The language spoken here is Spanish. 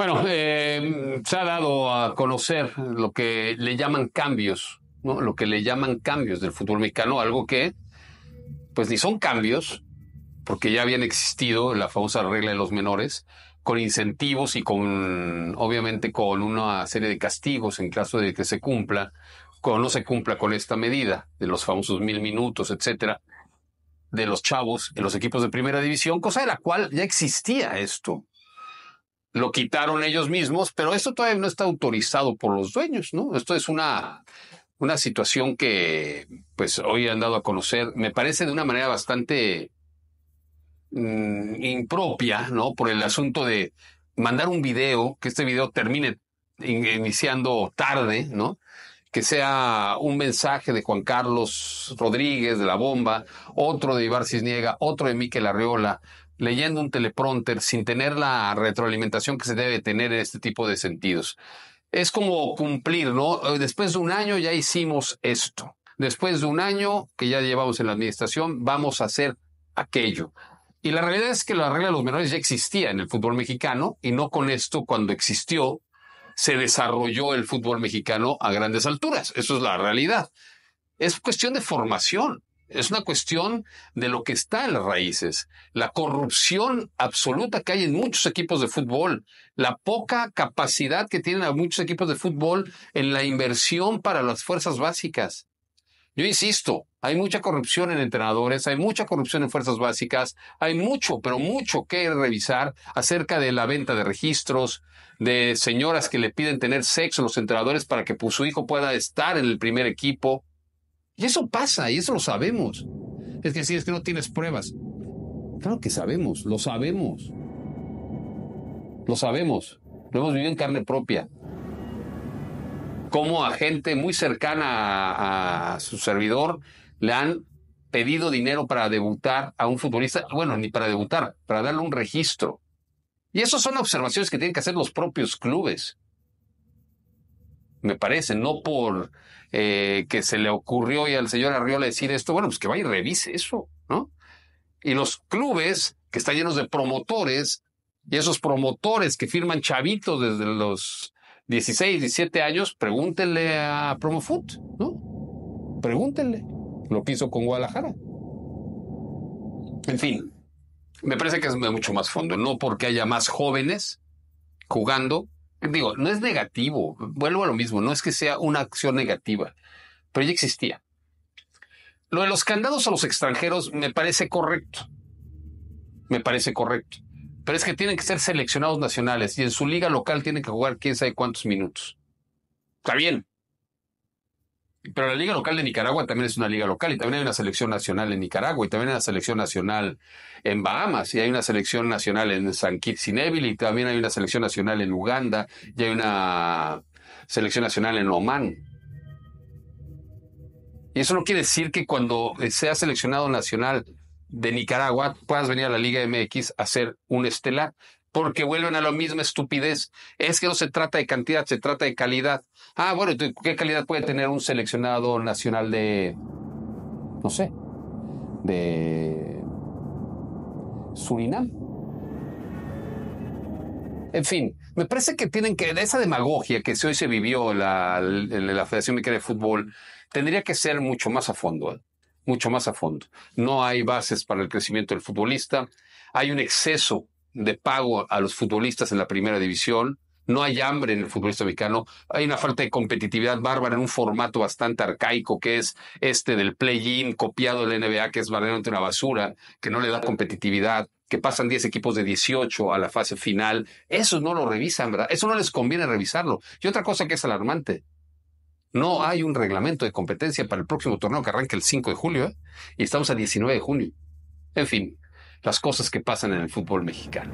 Bueno, eh, se ha dado a conocer lo que le llaman cambios, ¿no? lo que le llaman cambios del fútbol mexicano, algo que pues ni son cambios, porque ya habían existido la famosa regla de los menores, con incentivos y con, obviamente, con una serie de castigos en caso de que se cumpla, o no se cumpla con esta medida, de los famosos mil minutos, etcétera, de los chavos en los equipos de primera división, cosa de la cual ya existía esto lo quitaron ellos mismos, pero esto todavía no está autorizado por los dueños, ¿no? Esto es una, una situación que pues hoy han dado a conocer, me parece de una manera bastante mm, impropia, ¿no? Por el asunto de mandar un video, que este video termine iniciando tarde, ¿no? que sea un mensaje de Juan Carlos Rodríguez, de La Bomba, otro de Ibar Cisniega, otro de Miquel Arriola, leyendo un teleprompter sin tener la retroalimentación que se debe tener en este tipo de sentidos. Es como cumplir, ¿no? Eh, después de un año ya hicimos esto. Después de un año que ya llevamos en la administración, vamos a hacer aquello. Y la realidad es que la regla de los menores ya existía en el fútbol mexicano y no con esto cuando existió se desarrolló el fútbol mexicano a grandes alturas. Eso es la realidad. Es cuestión de formación. Es una cuestión de lo que está en las raíces, la corrupción absoluta que hay en muchos equipos de fútbol, la poca capacidad que tienen muchos equipos de fútbol en la inversión para las fuerzas básicas, yo insisto, hay mucha corrupción en entrenadores, hay mucha corrupción en fuerzas básicas, hay mucho, pero mucho que revisar acerca de la venta de registros, de señoras que le piden tener sexo a los entrenadores para que pues, su hijo pueda estar en el primer equipo. Y eso pasa, y eso lo sabemos. Es que si es que no tienes pruebas. Claro que sabemos, lo sabemos. Lo sabemos. Lo hemos vivido en carne propia cómo a gente muy cercana a, su servidor le han pedido dinero para debutar a un futbolista, bueno, ni para debutar, para darle un registro. Y esas son observaciones que tienen que hacer los propios clubes. Me parece, no por eh, que se le ocurrió y al señor Arriola decir esto, bueno, pues que vaya y revise eso, ¿no? Y los clubes, que están llenos de promotores, y esos promotores que firman chavitos desde los 16, 17 años, pregúntenle a Promofoot, ¿no? Pregúntenle lo que con Guadalajara. En fin, me parece que es mucho más fondo, no porque haya más jóvenes jugando. Digo, no es negativo, vuelvo a lo mismo, no es que sea una acción negativa, pero ya existía. Lo de los candados a los extranjeros me parece correcto. Me parece correcto. Pero es que tienen que ser seleccionados nacionales y en su liga local tienen que jugar quién sabe cuántos minutos. Está bien. Pero la liga local de Nicaragua también es una liga local y también hay una selección nacional en Nicaragua y también hay una selección nacional en Bahamas y hay una selección nacional en San Kitts y y también hay una selección nacional en Uganda y hay una selección nacional en Oman. Y eso no quiere decir que cuando sea seleccionado nacional de Nicaragua puedas venir a la Liga MX a ser un estelar, porque vuelven a la misma estupidez. Es que no se trata de cantidad, se trata de calidad. Ah, bueno, ¿qué calidad puede tener un seleccionado nacional de, no sé, de Surinam? En fin, me parece que tienen que, esa demagogia que hoy se vivió en la, la Federación Mexicana de Fútbol, tendría que ser mucho más a fondo. ¿eh? mucho más a fondo. No hay bases para el crecimiento del futbolista, hay un exceso de pago a los futbolistas en la primera división, no hay hambre en el futbolista mexicano, hay una falta de competitividad bárbara en un formato bastante arcaico que es este del play-in copiado del NBA, que es verdaderamente una basura, que no le da competitividad, que pasan 10 equipos de 18 a la fase final. Eso no lo revisan, ¿verdad? Eso no les conviene revisarlo. Y otra cosa que es alarmante, no hay un reglamento de competencia para el próximo torneo que arranque el 5 de julio ¿eh? y estamos a 19 de junio. En fin, las cosas que pasan en el fútbol mexicano.